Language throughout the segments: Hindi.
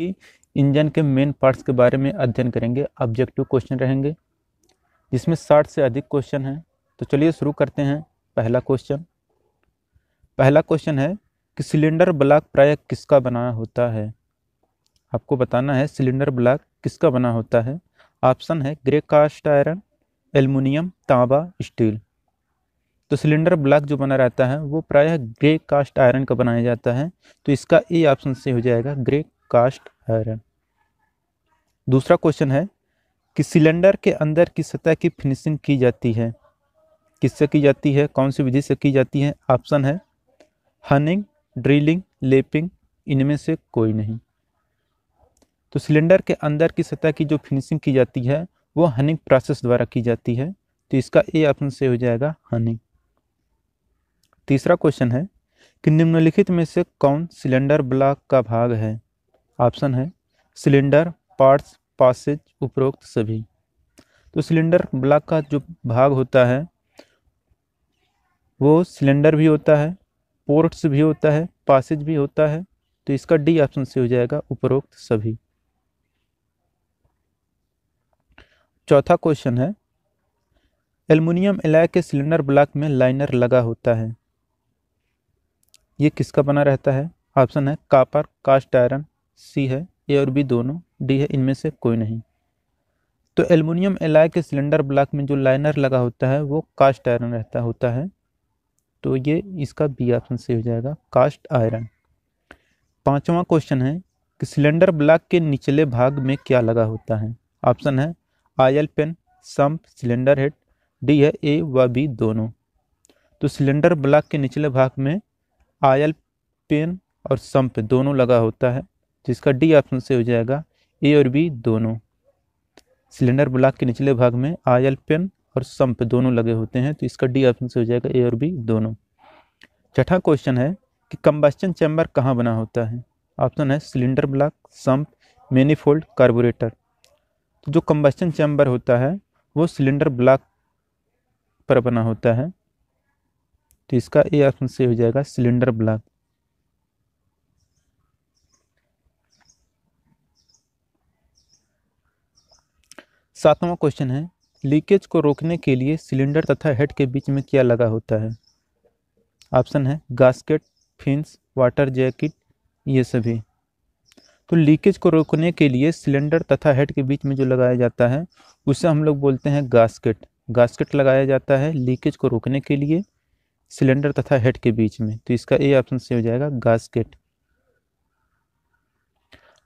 कि इंजन के मेन पार्ट्स के बारे में अध्ययन करेंगे ऑब्जेक्टिव क्वेश्चन रहेंगे जिसमें साठ से अधिक क्वेश्चन हैं तो चलिए शुरू करते हैं पहला क्वेश्चन पहला क्वेश्चन है कि सिलेंडर ब्लॉक प्राय किसका बना होता है आपको बताना है सिलेंडर ब्लॉक किसका बना होता है ऑप्शन है ग्रे कास्ट आयरन एल्युमिनियम तांबा स्टील तो सिलेंडर ब्लॉक जो बना रहता है वो प्रायः ग्रे कास्ट आयरन का बनाया जाता है तो इसका ए ऑप्शन से हो जाएगा ग्रे कास्ट आयरन दूसरा क्वेश्चन है कि सिलेंडर के अंदर की सतह की फिनिशिंग की जाती है किससे की जाती है कौन सी विधि से की जाती है ऑप्शन है हनिंग ड्रिलिंग लेपिंग इनमें से कोई नहीं तो सिलेंडर के अंदर की सतह की जो फिनिशिंग की जाती है वो हनिंग प्रोसेस द्वारा की जाती है तो इसका ए ऑप्शन से हो जाएगा हनिंग तीसरा क्वेश्चन है कि निम्नलिखित में से कौन सिलेंडर ब्लॉक का भाग है ऑप्शन है सिलेंडर पार्ट्स पासेज उपरोक्त सभी तो सिलेंडर ब्लॉक का जो भाग होता है वो सिलेंडर भी होता है पोर्ट्स भी होता है पासेज भी होता है तो इसका डी ऑप्शन से हो जाएगा उपरोक्त सभी चौथा क्वेश्चन है एल्युमिनियम एलाय के सिलेंडर ब्लॉक में लाइनर लगा होता है ये किसका बना रहता है ऑप्शन है कापर कास्ट आयरन सी है ए और बी दोनों डी है इनमें से कोई नहीं तो एल्युमिनियम एलाय के सिलेंडर ब्लॉक में जो लाइनर लगा होता है वो कास्ट आयरन रहता होता है तो ये इसका बी ऑप्शन सही हो जाएगा कास्ट आयरन पांचवा क्वेश्चन है कि सिलेंडर ब्लॉक के निचले भाग में क्या लगा होता है ऑप्शन है oil pan sump cylinder head D है ए व बी दोनों तो सिलेंडर ब्लॉक के निचले भाग में आयल पेन और सम्प दोनों लगा होता है तो इसका डी ऑप्शन से हो जाएगा ए और बी दोनों सिलेंडर ब्लॉक के निचले भाग में आयल पेन और संप दोनों लगे होते हैं तो इसका डी ऑप्शन से हो जाएगा ए और बी दोनों छठा क्वेश्चन है कि कंबस्टन चैम्बर कहाँ बना होता है ऑप्शन है cylinder block sump manifold carburettor तो जो कम्बस्टन चैम्बर होता है वो सिलेंडर ब्लॉक पर बना होता है तो इसका ए ऑप्शन से हो जाएगा सिलेंडर ब्लॉक सातवां क्वेश्चन है लीकेज को रोकने के लिए सिलेंडर तथा हेड के बीच में क्या लगा होता है ऑप्शन है गास्केट फिंस वाटर जैकेट ये सभी तो लीकेज को रोकने के लिए सिलेंडर तथा हेड के बीच में जो लगाया जाता है उसे हम लोग बोलते हैं गास्केट गास्केट लगाया जाता है लीकेज को रोकने के लिए सिलेंडर तथा हेड के बीच में तो इसका ए ऑप्शन से हो जाएगा गास्केट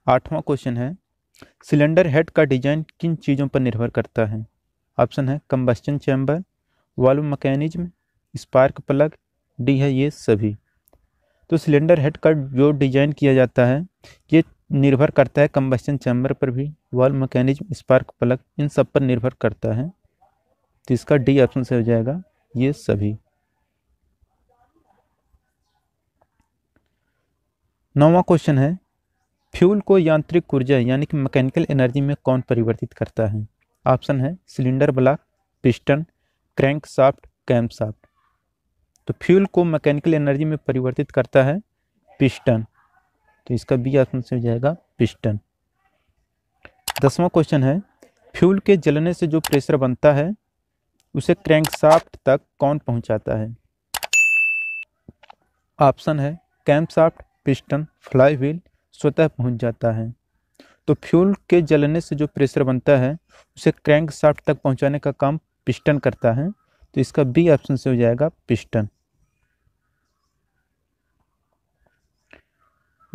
आठवां क्वेश्चन है सिलेंडर हेड का डिजाइन किन चीज़ों पर निर्भर करता है ऑप्शन है combustion chamber valve mechanism spark plug D है ये सभी तो सिलेंडर हेड का जो डिजाइन किया जाता है ये निर्भर करता है कम्बस्टन चैम्बर पर भी वाल्व मकैनिज्म स्पार्क प्लग इन सब पर निर्भर करता है तो इसका डी ऑप्शन से हो जाएगा ये सभी नौवा क्वेश्चन है फ्यूल को यांत्रिक ऊर्जा यानी कि मैकेनिकल एनर्जी में कौन परिवर्तित करता है ऑप्शन है cylinder block piston crankshaft camshaft तो फ्यूल को मैकेनिकल एनर्जी में परिवर्तित करता है पिस्टन तो इसका बी ऑप्शन से हो जाएगा पिस्टन दसवां क्वेश्चन है फ्यूल के जलने से जो प्रेशर बनता है उसे क्रैंक साफ्ट तक कौन पहुंचाता है ऑप्शन है camshaft piston flywheel स्वतः पहुंच जाता है तो फ्यूल के जलने से जो प्रेशर बनता है उसे क्रैंक साफ्ट तक पहुंचाने का काम पिस्टन करता है तो इसका बी ऑप्शन से हो जाएगा पिस्टन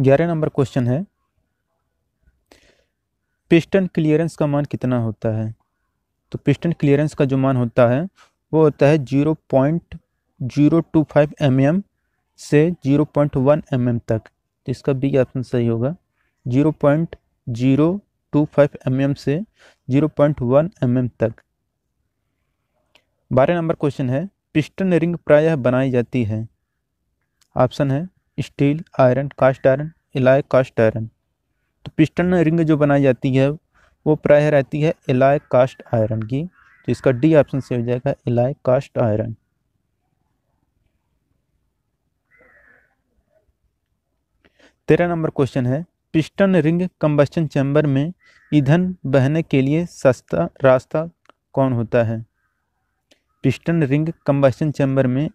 ग्यारह नंबर क्वेश्चन है पिस्टन क्लियरेंस का मान कितना होता है तो पिस्टन क्लियरेंस का जो मान होता है वो होता है zero point zero two five M M से zero point one M M तक तो इसका बी ऑप्शन सही होगा zero point zero two five M से जीरो पॉइंट वन एम तक बारह नंबर क्वेश्चन है पिस्टन रिंग प्रायः बनाई जाती है ऑप्शन है steel iron cast iron alloy cast iron तो पिस्टन रिंग जो बनाई जाती है वो प्रायः रहती है एलाय कास्ट आयरन की तो इसका डी ऑप्शन सही हो जाएगा एलाय कास्ट आयरन तेरह नंबर क्वेश्चन है पिस्टन रिंग कम्बस्टन चैम्बर में ईंधन बहने के लिए सस्ता रास्ता कौन होता है पिस्टन रिंग कम्बस्टन चैम्बर में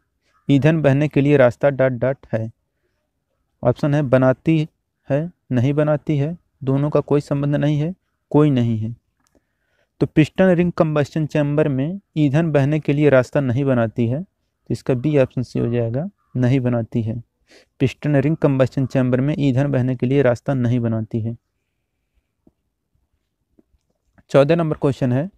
ईंधन बहने के लिए रास्ता डॉट डॉट है ऑप्शन है बनाती है नहीं बनाती है दोनों का कोई संबंध नहीं है कोई नहीं है तो पिस्टन रिंग कम्बस्टन चैम्बर में ईंधन बहने के लिए रास्ता नहीं बनाती है तो इसका बी ऑप्शन सी हो जाएगा नहीं बनाती है पिस्टन रिंग कम्बशन चैम्बर में ईंधन बहने के लिए रास्ता नहीं बनाती है चौदह नंबर क्वेश्चन है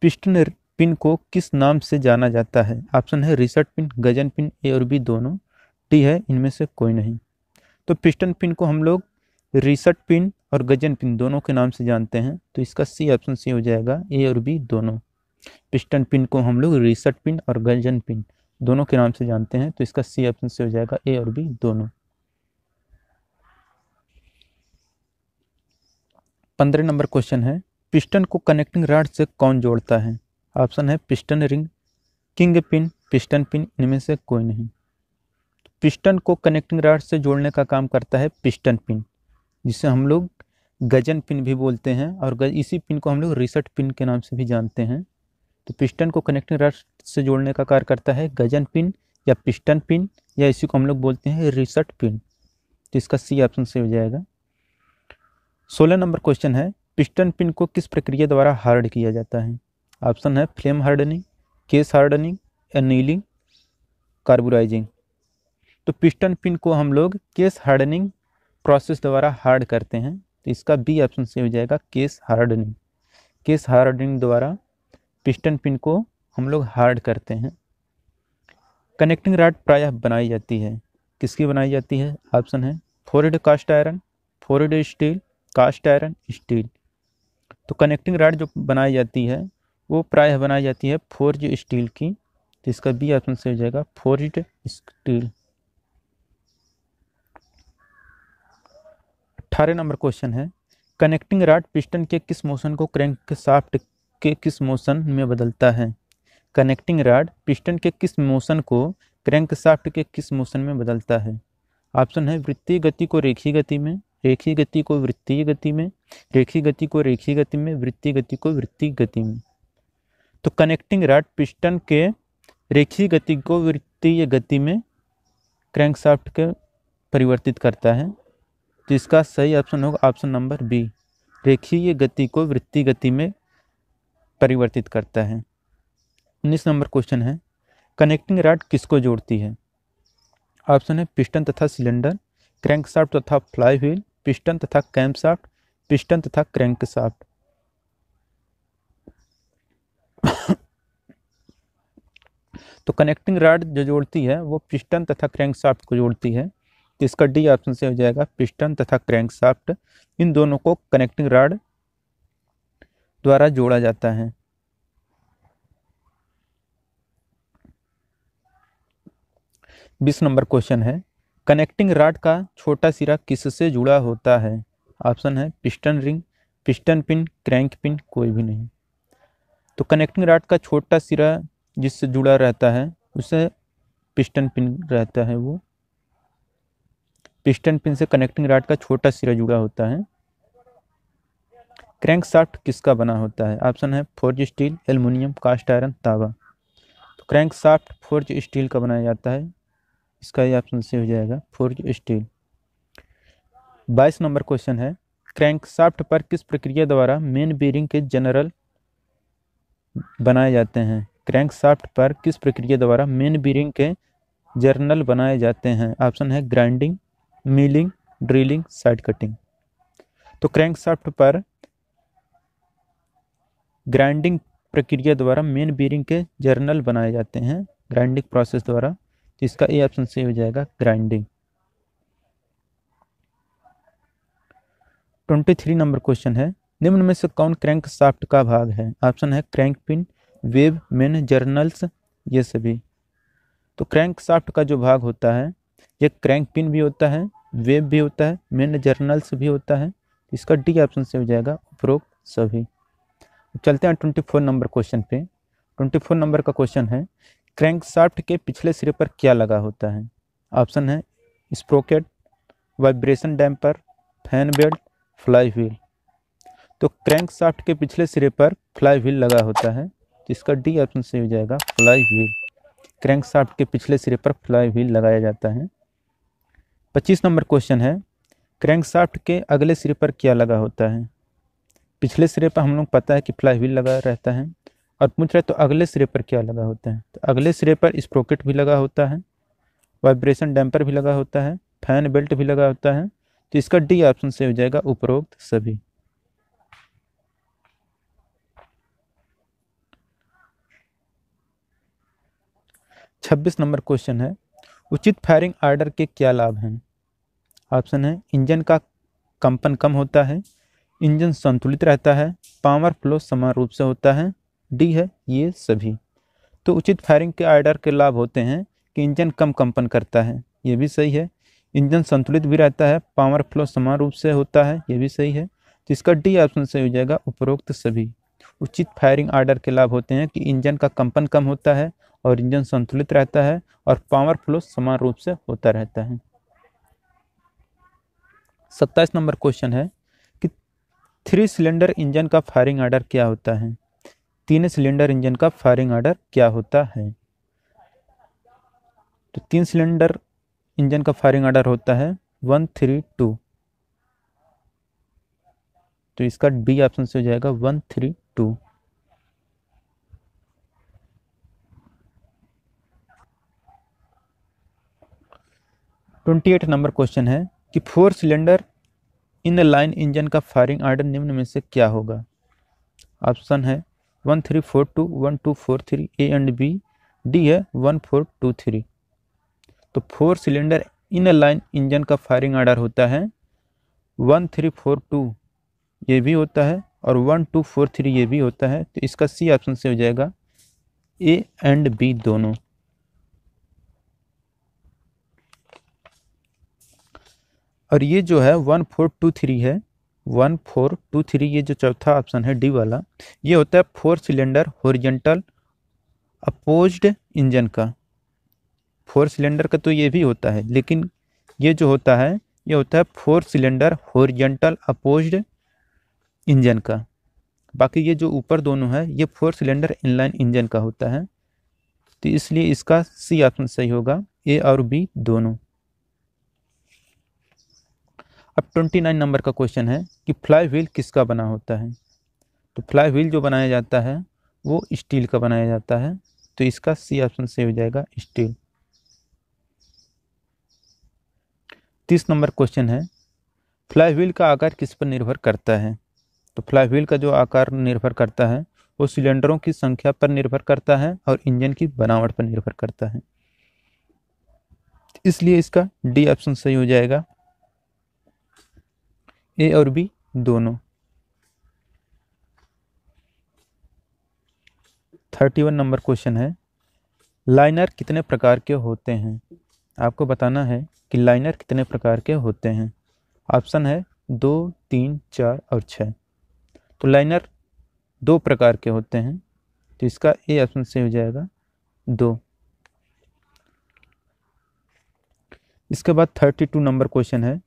पिस्टन पिन को किस नाम से जाना जाता है ऑप्शन है wrist pin gudgeon pin A और बी दोनों टी है इनमें से कोई नहीं तो पिस्टन पिन को हम लोग रिसर्ट पिन और गजन पिन दोनों के नाम से जानते हैं तो इसका सी ऑप्शन सी हो जाएगा ए और बी दोनों पिस्टन पिन को हम लोग रिसर्ट पिन और गजन पिन दोनों के नाम से जानते हैं तो इसका सी ऑप्शन से हो जाएगा ए और बी दोनों पंद्रह नंबर क्वेश्चन है पिस्टन को कनेक्टिंग रॉड से कौन जोड़ता है ऑप्शन है piston ring king pin piston pin इनमें से कोई नहीं पिस्टन तो को कनेक्टिंग रॉड से जोड़ने का काम करता है पिस्टन पिन जिसे हम लोग गजन पिन भी बोलते हैं और इसी पिन को हम लोग रिसट पिन के नाम से भी जानते हैं तो पिस्टन को कनेक्टिंग रड से जोड़ने का कार्य करता है गजन पिन या पिस्टन पिन या इसी को हम लोग बोलते हैं रिसर्ट पिन तो इसका सी ऑप्शन से हो जाएगा सोलह नंबर क्वेश्चन है पिस्टन पिन को किस प्रक्रिया द्वारा हार्ड किया जाता है ऑप्शन है flame hardening case hardening annealing carburising तो पिस्टन पिन को हम लोग केस हार्डनिंग प्रोसेस द्वारा हार्ड करते हैं तो इसका बी ऑप्शन से हो जाएगा केस हार्डनिंग केस हार्डनिंग द्वारा पिस्टन पिन को हम लोग हार्ड करते हैं कनेक्टिंग राड प्रायः बनाई जाती है किसकी बनाई जाती है ऑप्शन है forged cast iron forged steel cast iron steel तो कनेक्टिंग राड जो बनाई जाती है वो प्रायः बनाई जाती है फोर्ज स्टील की तो इसका बी ऑप्शन से हो जाएगा फोरिड स्टील अट्ठारह नंबर क्वेश्चन है कनेक्टिंग राड पिस्टन के किस मोशन को क्रैंक के साफ्ट के किस मोशन में बदलता है कनेक्टिंग राड पिस्टन के किस मोशन को क्रैंकशाफ्ट के किस मोशन में बदलता है ऑप्शन है वृत्तीय गति को रेखी गति में रेखी गति को वृत्तीय गति में रेखी गति को रेखी गति में वृत्तीय गति को वृत्तीय गति में तो कनेक्टिंग राड पिस्टन के रेखी गति को वृत्तीय गति में क्रैंकशाफ्ट के परिवर्तित करता है तो इसका सही ऑप्शन होगा ऑप्शन नंबर बी रेखीय गति को वृत्तीय गति में परिवर्तित करता है उन्नीस नंबर क्वेश्चन है कनेक्टिंग रॉड किसको जोड़ती है ऑप्शन है पिस्टन तथा सिलेंडर क्रैंक साफ्ट तथा फ्लाई व्हील पिस्टन तथा साफ्ट पिस्टन तथा क्रैंक साफ्ट तो कनेक्टिंग रॉड जो जोड़ती है वो पिस्टन तथा क्रैंक साफ्ट को जोड़ती है तो इसका डी ऑप्शन से हो जाएगा पिस्टन तथा क्रैंक साफ्ट इन दोनों को कनेक्टिंग रॉड द्वारा जोड़ा जाता है बीस नंबर क्वेश्चन है कनेक्टिंग राड का छोटा सिरा किससे जुड़ा होता है ऑप्शन है piston ring piston pin crank pin कोई भी नहीं तो कनेक्टिंग राड का छोटा सिरा जिससे जुड़ा रहता है उसे पिस्टन पिन रहता है वो पिस्टन पिन से कनेक्टिंग राड का छोटा सिरा जुड़ा होता है क्रैंक शाफ्ट किसका बना होता है ऑप्शन है forge steel aluminium cast iron तावा तो क्रैंक शाफ्ट फोर्ज स्टील का बनाया जाता है इसका ही ऑप्शन सी हो जाएगा फोर्ज स्टील बाईस नंबर क्वेश्चन है क्रैंक शाफ्ट पर किस प्रक्रिया द्वारा मेन बीरिंग के जनरल बनाए जाते हैं क्रैंक शाफ्ट पर किस प्रक्रिया द्वारा मेन बीरिंग के जर्नल बनाए जाते हैं ऑप्शन है grinding milling drilling side cutting तो क्रैंक शाफ्ट पर ग्राइंडिंग प्रक्रिया द्वारा मेन बीरिंग के जर्नल बनाए जाते हैं ग्राइंडिंग प्रोसेस द्वारा इसका ए ऑप्शन सही हो जाएगा grinding twenty three number question है निम्न में से कौन क्रैंक साफ्ट का भाग है ऑप्शन है crank pin web main journals ये सभी तो क्रैंक साफ्ट का जो भाग होता है ये क्रैंक पिन भी होता है वेब भी होता है मेन जर्नल्स भी होता है इसका डी ऑप्शन से हो जाएगा उपरोक्त सभी चलते हैं ट्वेंटी फोर नंबर क्वेश्चन पे ट्वेंटी फोर नंबर का क्वेश्चन है क्रैंक शाफ्ट के पिछले सिरे पर क्या लगा होता है ऑप्शन है sprocket vibration damper fan belt flywheel तो क्रैंक शाफ्ट के पिछले सिरे पर फ्लाई व्हील लगा होता है जिसका डी ऑप्शन सही हो जाएगा फ्लाई व्हील क्रैंक शाफ्ट के पिछले सिरे पर फ्लाई व्हील लगाया जाता है पच्चीस नंबर क्वेश्चन है क्रैंक शाफ्ट के अगले सिरे पर क्या लगा होता है पिछले सिरे पर हम लोग पता है कि फ्लाई व्हील लगा रहता है और पूछ रहे तो अगले सिरे पर क्या लगा होता है तो अगले सिरे पर स्प्रोकेट भी लगा होता है वाइब्रेशन डैम्पर भी लगा होता है फैन बेल्ट भी लगा होता है तो इसका डी ऑप्शन से हो जाएगा उपरोक्त सभी छब्बीस नंबर क्वेश्चन है उचित फायरिंग आर्डर के क्या लाभ हैं ऑप्शन है इंजन का कंपन कम होता है इंजन संतुलित रहता है पावर फ्लो समान रूप से होता है डी है ये सभी तो उचित फायरिंग के आर्डर के लाभ होते हैं कि इंजन कम कंपन करता है ये भी सही है इंजन संतुलित भी रहता है पावर फ्लो समान रूप से होता है ये भी सही है तो इसका डी ऑप्शन सही हो जाएगा उपरोक्त सभी उचित फायरिंग आर्डर के लाभ होते हैं कि इंजन का कंपन कम होता है और इंजन संतुलित रहता है और पावर फ्लो समान रूप से होता रहता है सत्ताईस नंबर क्वेश्चन है थ्री सिलेंडर इंजन का फायरिंग ऑर्डर क्या होता है तीन सिलेंडर इंजन का फायरिंग ऑर्डर क्या होता है तो तीन सिलेंडर इंजन का फायरिंग ऑर्डर होता है वन थ्री टू तो इसका डी ऑप्शन से हो जाएगा one three two twenty eight number question है कि four cylinder inline engine का फायरिंग आर्डर निम्न में से क्या होगा ऑप्शन है one three four two one two four three A and B D है वन फोर टू थ्री तो four cylinder inline engine का फायरिंग आर्डर होता है वन थ्री फोर टू ये भी होता है और वन टू फोर थ्री ये भी होता है तो इसका सी ऑप्शन से हो जाएगा ए एंड बी दोनों और ये जो है वन फोर टू थ्री है वन फोर टू थ्री ये जो चौथा ऑप्शन है डी वाला ये होता है four cylinder horizontal opposed engine का फोर सिलेंडर का तो ये भी होता है लेकिन ये जो होता है ये होता है four cylinder horizontal opposed engine का बाकी ये जो ऊपर दोनों है ये फोर सिलेंडर इनलाइन इंजन का होता है तो इसलिए इसका सी ऑप्शन सही होगा ए और बी दोनों अब ट्वेंटी नाइन नंबर का क्वेश्चन है कि फ्लाई व्हील किसका बना होता है तो फ्लाई व्हील जो बनाया जाता है वो स्टील का बनाया जाता है तो इसका सी ऑप्शन से हो जाएगा स्टील तीस नंबर क्वेश्चन है फ्लाई व्हील का आकार किस पर निर्भर करता है तो फ्लाई व्हील का जो आकार निर्भर करता है वो सिलेंडरों की संख्या पर निर्भर करता है और इंजन की बनावट पर निर्भर करता है इसलिए इसका डी ऑप्शन सही हो जाएगा ए और बी दोनों थर्टी वन नंबर क्वेश्चन है लाइनर कितने प्रकार के होते हैं आपको बताना है कि लाइनर कितने प्रकार के होते हैं ऑप्शन है दो तीन चार और छः तो लाइनर दो प्रकार के होते हैं तो इसका ए ऑप्शन सही हो जाएगा दो इसके बाद थर्टी टू नंबर क्वेश्चन है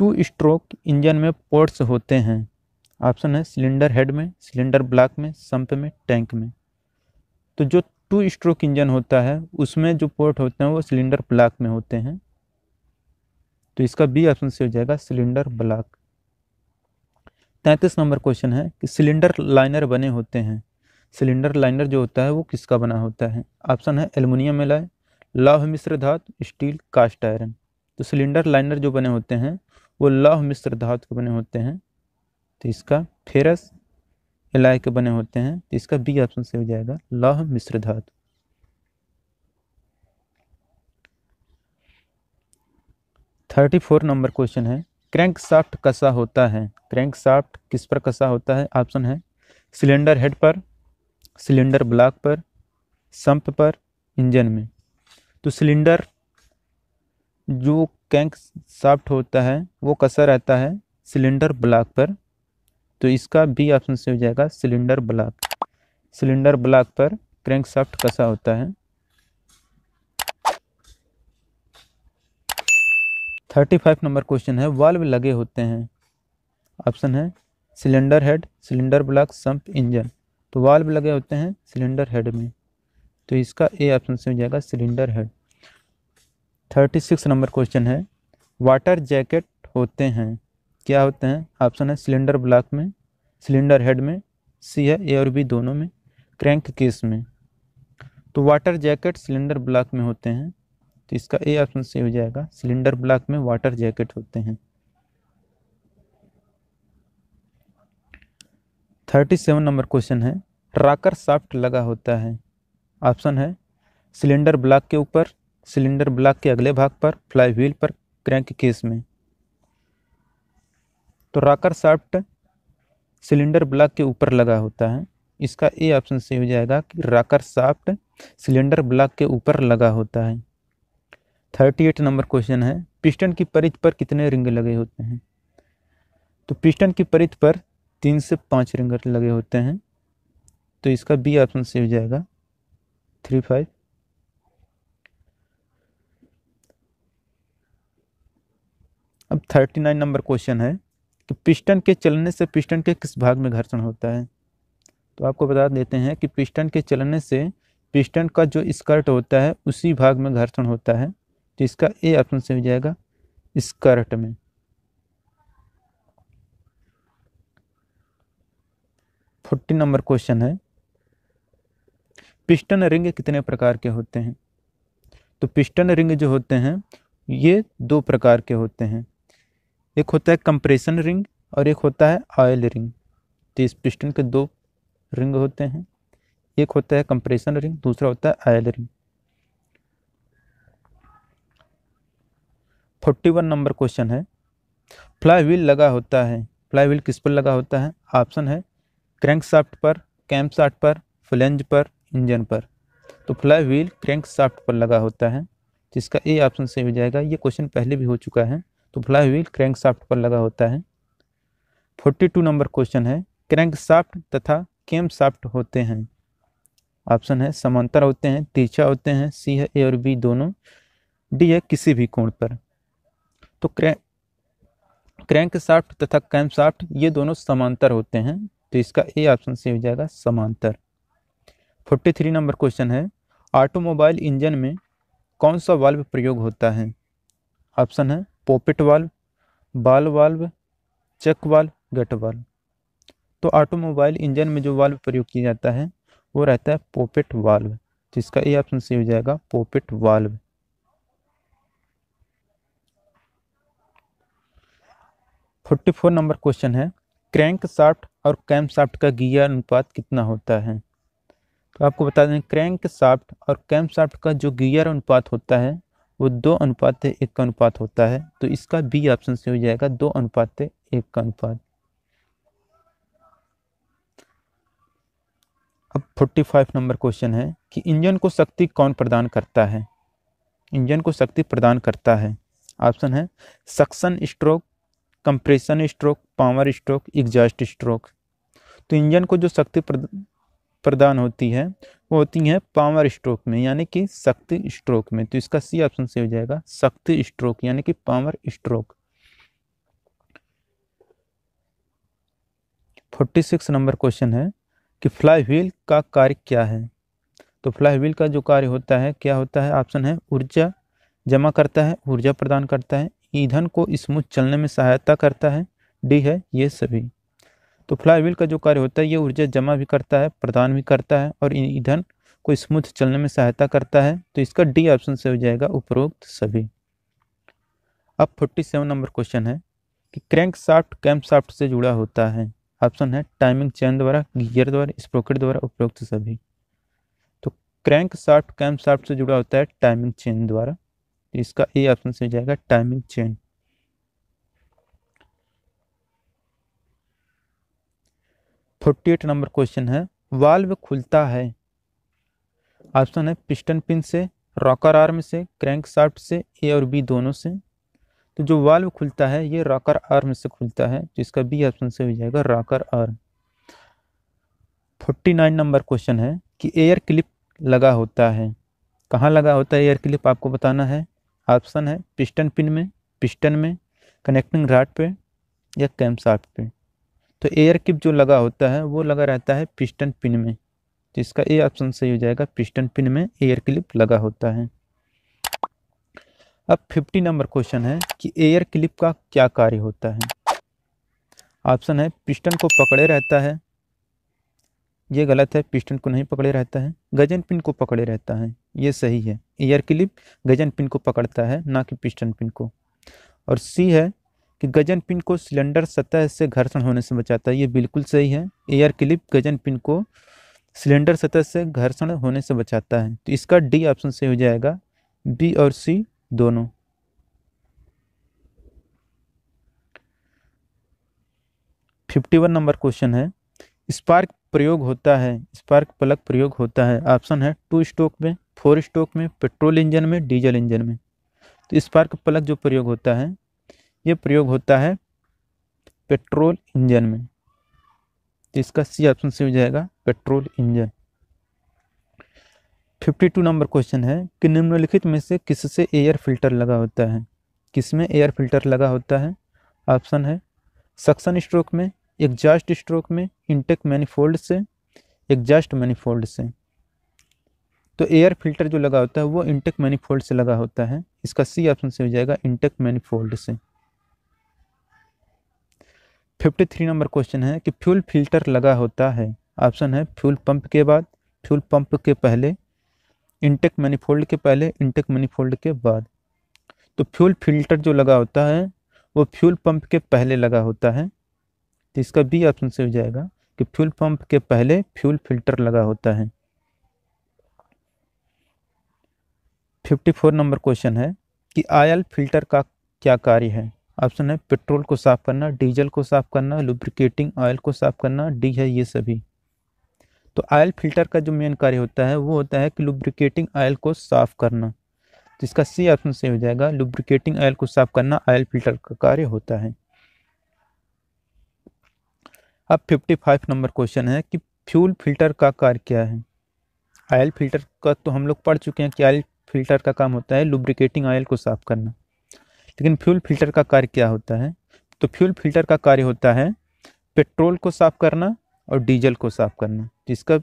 टू स्ट्रोक इंजन में पोर्ट्स होते हैं ऑप्शन है सिलेंडर हेड में सिलेंडर ब्लॉक में संप में टैंक में तो जो टू स्ट्रोक इंजन होता है उसमें जो पोर्ट होते हैं वो सिलेंडर ब्लॉक में होते हैं तो इसका बी ऑप्शन से हो जाएगा सिलेंडर ब्लॉक तैंतीस नंबर क्वेश्चन है कि सिलेंडर लाइनर बने होते हैं सिलेंडर लाइनर जो होता है वो किसका बना होता है ऑप्शन है एलुमिनियम में लाए लाभ मिश्र धातु स्टील कास्ट आयरन तो सिलेंडर लाइनर जो बने होते हैं वो लौह मिस्र धातु के बने होते हैं तो इसका फेरस एलाय के बने होते हैं तो इसका बी ऑप्शन से हो जाएगा लौह मिस्र धातु थर्टी फोर नंबर क्वेश्चन है क्रैंक साफ्ट कसा होता है क्रैंक साफ्ट किस पर कसा होता है ऑप्शन है सिलेंडर हेड पर सिलेंडर ब्लॉक पर संप पर इंजन में तो सिलेंडर जो कैंक साफ्ट होता है वो कसा रहता है सिलेंडर ब्लॉक पर तो इसका बी ऑप्शन से हो जाएगा सिलेंडर ब्लॉक सिलेंडर ब्लॉक पर क्रैंक साफ्ट कसा होता है थर्टी फाइव नंबर क्वेश्चन है वाल्व लगे होते हैं ऑप्शन है cylinder head cylinder block sump engine तो वाल्व लगे होते हैं सिलेंडर हेड में तो इसका ए ऑप्शन से हो जाएगा cylinder head thirty six number question है वाटर जैकेट होते हैं क्या होते हैं ऑप्शन है सिलेंडर ब्लॉक में सिलेंडर हेड में सी है ए और बी दोनों में क्रैंक केस में तो वाटर जैकेट सिलेंडर ब्लॉक में होते हैं तो इसका ए ऑप्शन सही हो जाएगा सिलेंडर ब्लॉक में वाटर जैकेट होते हैं थर्टी सेवन नंबर क्वेश्चन है ट्राकर साफ्ट लगा होता है ऑप्शन है सिलेंडर ब्लॉक के ऊपर सिलेंडर ब्लॉक के अगले भाग पर फ्लाई व्हील पर क्रैंक केस में तो राकर शाफ्ट सिलेंडर ब्लॉक के ऊपर लगा होता है इसका ए ऑप्शन सही हो जाएगा कि राकर शाफ्ट सिलेंडर ब्लॉक के ऊपर लगा होता है थर्टी एट नंबर क्वेश्चन है पिस्टन की परित पर कितने रिंग लगे होते हैं तो पिस्टन की परित पर तीन से पाँच रिंग लगे होते हैं तो इसका बी ऑप्शन सही हो जाएगा थ्री फाइव अब थर्टी नाइन नंबर क्वेश्चन है कि पिस्टन के चलने से पिस्टन के किस भाग में घर्षण होता है तो आपको बता देते हैं कि पिस्टन के चलने से पिस्टन का जो स्कर्ट होता है उसी भाग में घर्षण होता है तो इसका ए ऑप्शन से हो जाएगा स्कर्ट में फोर्टी नंबर क्वेश्चन है पिस्टन रिंग कितने प्रकार के होते हैं तो पिस्टन रिंग जो होते हैं ये दो प्रकार के होते हैं एक होता है कंप्रेशन रिंग और एक होता है ऑयल रिंग तो इस पिस्टन के दो रिंग होते हैं एक होता है कंप्रेशन रिंग दूसरा होता है oil ring forty one number question है फ्लाई व्हील लगा होता है फ्लाई व्हील किस पर लगा होता है ऑप्शन है क्रैंक साफ्ट पर कैंप साफ्ट पर फ्लेंज पर इंजन पर तो फ्लाई व्हील क्रैंक साफ्ट पर लगा होता है जिसका ए ऑप्शन सही हो जाएगा ये क्वेश्चन पहले भी हो चुका है तो फ्लाई व्हील क्रैंक साफ्ट पर लगा होता है फोर्टी टू नंबर क्वेश्चन है क्रैंक साफ्ट तथा केम साफ्ट होते हैं ऑप्शन है समांतर होते हैं तिरछा होते हैं सी है ए और बी दोनों डी है किसी भी कोण पर तो क्रैंक क्रैंक साफ्ट तथा कैम साफ्ट ये दोनों समांतर होते हैं तो इसका ए ऑप्शन सी हो जाएगा समांतर फोर्टी थ्री नंबर क्वेश्चन है ऑटोमोबाइल इंजन में कौन सा वाल्व प्रयोग होता है ऑप्शन है poppet valve ball valve check valve gate valve तो ऑटोमोबाइल इंजन में जो वाल्व प्रयोग किया जाता है वो रहता है पोपिट वाल्व जिसका ये ए ऑप्शन सही हो जाएगा poppet valve forty four number question है क्रैंक साफ्ट और कैम साफ्ट का गियर अनुपात कितना होता है तो आपको बता दें क्रैंक साफ्ट और कैम साफ्ट का जो गियर अनुपात होता है वो दो अनुपात एक का अनुपात होता है तो इसका बी ऑप्शन से हो जाएगा दो अनुपात एक का अनुपात अब 45 नंबर क्वेश्चन है कि इंजन को शक्ति कौन प्रदान करता है इंजन को शक्ति प्रदान करता है ऑप्शन है suction stroke compression stroke power stroke exhaust stroke तो इंजन को जो शक्ति प्रदान होती है वो होती है पावर स्ट्रोक में यानी कि शक्ति स्ट्रोक में तो इसका सी ऑप्शन सही हो जाएगा शक्ति स्ट्रोक यानी कि power stroke forty six number question है कि फ्लाई व्हील का कार्य क्या है तो फ्लाई व्हील का जो कार्य होता है क्या होता है ऑप्शन है ऊर्जा जमा करता है ऊर्जा प्रदान करता है ईंधन को स्मूथ चलने में सहायता करता है डी है ये सभी तो फ्लाईव्हील का जो कार्य होता है ये ऊर्जा जमा भी करता है प्रदान भी करता है और ईंधन को स्मूथ चलने में सहायता करता है तो इसका डी ऑप्शन से हो जाएगा उपरोक्त सभी अब फोर्टी सेवन नंबर क्वेश्चन है कि क्रैंक साफ्ट कैम्प साफ्ट से जुड़ा होता है ऑप्शन है टाइमिंग चैन द्वारा गियर द्वारा स्प्रोकेट द्वारा उपरोक्त सभी तो क्रैंक साफ्ट कैम्प साफ्ट से जुड़ा होता है टाइमिंग चेन द्वारा तो इसका ए ऑप्शन से हो जाएगा timing chain forty eight number question है वाल्व खुलता है ऑप्शन है पिस्टन पिन से रॉकर आर्म से क्रैंक साफ्ट से ए और बी दोनों से तो जो वाल्व खुलता है ये रॉकर आर्म से खुलता है तो इसका बी ऑप्शन से हो जाएगा rocker arm forty nine number question है कि एयर क्लिप लगा होता है कहाँ लगा होता है एयर क्लिप आपको बताना है ऑप्शन है पिस्टन पिन में पिस्टन में कनेक्टिंग राट पे या कैम्प साफ्ट पे तो एयर किप जो लगा होता है वो लगा रहता है पिस्टन पिन में तो इसका ए ऑप्शन सही हो जाएगा पिस्टन पिन में एयर क्लिप लगा होता है अब फिफ्टी नंबर क्वेश्चन है कि एयर क्लिप का क्या कार्य होता है ऑप्शन है पिस्टन को पकड़े रहता है ये गलत है पिस्टन को नहीं पकड़े रहता है गजन पिन को पकड़े रहता है ये सही है एयर क्लिप गजन पिन को पकड़ता है ना कि पिस्टन पिन को और सी है कि गजन पिन को सिलेंडर सतह से घर्षण होने से बचाता है ये बिल्कुल सही है एयर क्लिप गजन पिन को सिलेंडर सतह से घर्षण होने से बचाता है तो इसका डी ऑप्शन सही हो जाएगा बी और सी दोनों फिफ्टी वन नंबर क्वेश्चन है स्पार्क प्रयोग होता है स्पार्क प्लग प्रयोग होता है ऑप्शन है टू स्टोक में फोर स्टोक में पेट्रोल इंजन में डीजल इंजन में तो स्पार्क प्लग जो प्रयोग होता है ये प्रयोग होता है पेट्रोल इंजन में तो इसका सी ऑप्शन से हो जाएगा petrol engine fifty two number question है कि निम्नलिखित में से किससे एयर फिल्टर लगा होता है किसमें एयर फिल्टर लगा होता है ऑप्शन है सक्सन स्ट्रोक में एग्जास्ट स्ट्रोक में इंटेक मैनीफोल्ड से एग्जास्ट मैनीफोल्ड से तो एयर फिल्टर जो लगा होता है वो इंटेक मैनीफोल्ड से लगा होता है इसका सी ऑप्शन से हो जाएगा इंटेक मैनीफोल्ड से फिफ्टी थ्री नंबर क्वेश्चन है कि फ्यूल फिल्टर लगा होता है ऑप्शन है फ्यूल पंप के बाद फ्यूल पंप के पहले इंटेक मैनीफोल्ड के पहले इंटेक मैनीफोल्ड के बाद तो फ्यूल फिल्टर जो लगा होता है वो फ्यूल पंप के पहले लगा होता है तो इसका बी ऑप्शन से हो जाएगा कि फ्यूल पंप के पहले फ्यूल फिल्टर लगा होता है फिफ्टी फोर नंबर क्वेश्चन है कि आयल फिल्टर का क्या कार्य है ऑप्शन है पेट्रोल को साफ करना डीजल को साफ करना लुब्रिकेटिंग ऑयल को साफ करना डी है ये सभी तो ऑयल फिल्टर का जो मेन कार्य होता है वो होता है कि लुब्रिकेटिंग ऑयल को साफ करना जिसका सी ऑप्शन सही हो जाएगा लुब्रिकेटिंग ऑयल को साफ करना ऑयल फिल्टर का कार्य होता है अब फिफ्टी फाइव नंबर क्वेश्चन है कि फ्यूल फिल्टर का कार्य क्या है ऑयल फिल्टर का तो हम लोग पढ़ चुके हैं कि ऑयल फिल्टर का काम होता है लुब्रिकेटिंग ऑयल को साफ करना लेकिन फ्यूल फिल्टर का कार्य क्या होता है तो फ्यूल फिल्टर का कार्य होता है पेट्रोल को साफ करना और डीजल को साफ करना जिसका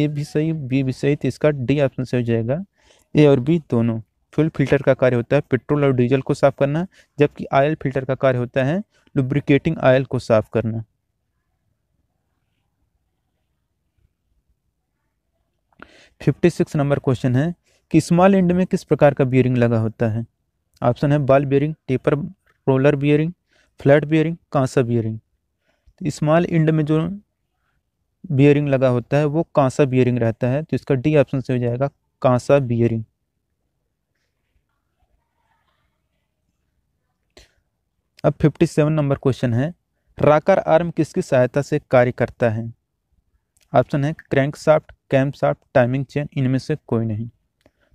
ए भी सही बी भी सही तो इसका डी ऑप्शन सही हो जाएगा ए और बी दोनों फ्यूल फिल्टर का कार्य होता है पेट्रोल और डीजल को साफ करना जबकि आयल फिल्टर का कार्य होता है लुब्रिकेटिंग आयल को साफ करना फिफ्टी सिक्स नंबर क्वेश्चन है कि स्मॉल एंड में किस प्रकार का बियरिंग लगा होता है ऑप्शन है ball bearing taper roller bearing flat bearing कांसा बियरिंग तो स्मॉल इंड में जो बियरिंग लगा होता है वो कांसा बियरिंग रहता है तो इसका डी ऑप्शन से हो जाएगा कांसा बियरिंग अब फिफ्टी सेवन नंबर क्वेश्चन है राकार आर्म किसकी सहायता से कार्य करता है ऑप्शन है crankshaft camshaft timing chain इनमें से कोई नहीं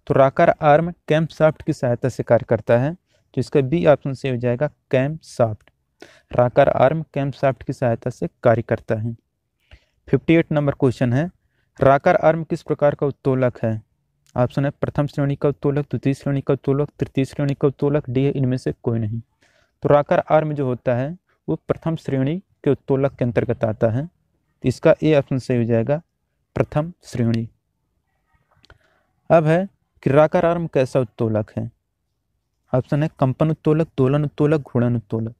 तो राकार आर्म कैम साफ्ट की सहायता से कार्य करता है तो इसका बी ऑप्शन सही हो जाएगा camshaft rocker arm camshaft की सहायता से कार्य करता है फिफ्टी एट नंबर क्वेश्चन है राकार आर्म किस प्रकार का उत्तोलक है ऑप्शन है प्रथम श्रेणी का उत्तोलक द्वितीय श्रेणी का उत्तोलक तृतीय श्रेणी का उत्तोलक डी है इनमें से कोई नहीं तो राकार आर्म जो होता है वो प्रथम श्रेणी के उत्तोलक के अंतर्गत आता है तो इसका ए ऑप्शन सही हो जाएगा प्रथम श्रेणी अब है आर्म कैसा उत्तोलक है ऑप्शन है कंपन उत्तोलक दोलन उत्तोलक घूर्णन उत्तोलक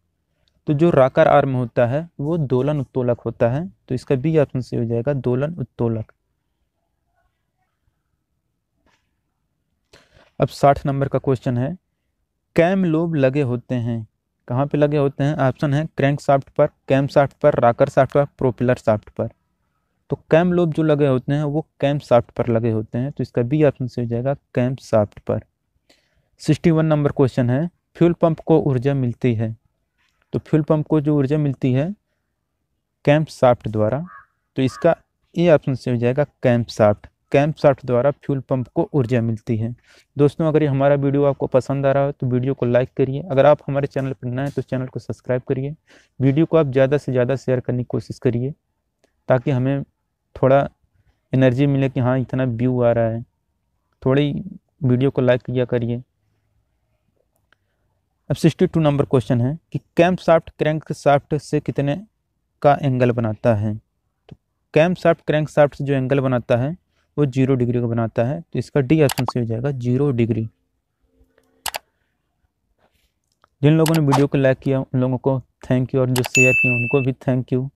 तो जो राकार आर्म होता है वो दोलन उत्तोलक होता है तो इसका बी ऑप्शन सही हो जाएगा दोलन उत्तोलक अब साठ नंबर का क्वेश्चन है कैम लोब लगे होते हैं कहाँ पे लगे होते हैं ऑप्शन है क्रैंक साफ्ट पर कैम साफ्ट पर राकर साफ्ट पर प्रोपिलर साफ्ट पर तो कैम लोब जो लगे होते हैं वो कैम साफ्ट पर लगे होते हैं तो इसका बी ऑप्शन से हो जाएगा कैम साफ्ट पर सिक्सटी वन नंबर क्वेश्चन है फ्यूल पंप को ऊर्जा मिलती है तो फ्यूल पंप को जो ऊर्जा मिलती है कैम साफ्ट द्वारा तो इसका ए ऑप्शन से हो जाएगा कैम साफ्ट कैम साफ्ट द्वारा फ्यूल पंप को ऊर्जा मिलती है दोस्तों अगर ये हमारा वीडियो आपको पसंद आ रहा हो तो वीडियो को लाइक करिए अगर आप हमारे चैनल पर नए हैं तो चैनल को सब्सक्राइब करिए वीडियो को आप ज़्यादा से ज़्यादा शेयर करने की कोशिश करिए ताकि हमें थोड़ा एनर्जी मिले कि हाँ इतना व्यू आ रहा है थोड़ी वीडियो को लाइक किया करिए अब सिक्सटी टू नंबर क्वेश्चन है कि कैम्प साफ्ट क्रैंक साफ्ट से कितने का एंगल बनाता है तो कैम्प साफ्ट क्रैंक साफ्ट से जो एंगल बनाता है वो जीरो डिग्री का बनाता है तो इसका डी ऑप्शन से हो जाएगा जीरो डिग्री जिन लोगों ने वीडियो को लाइक किया उन लोगों को थैंक यू और जो शेयर किया उनको भी थैंक यू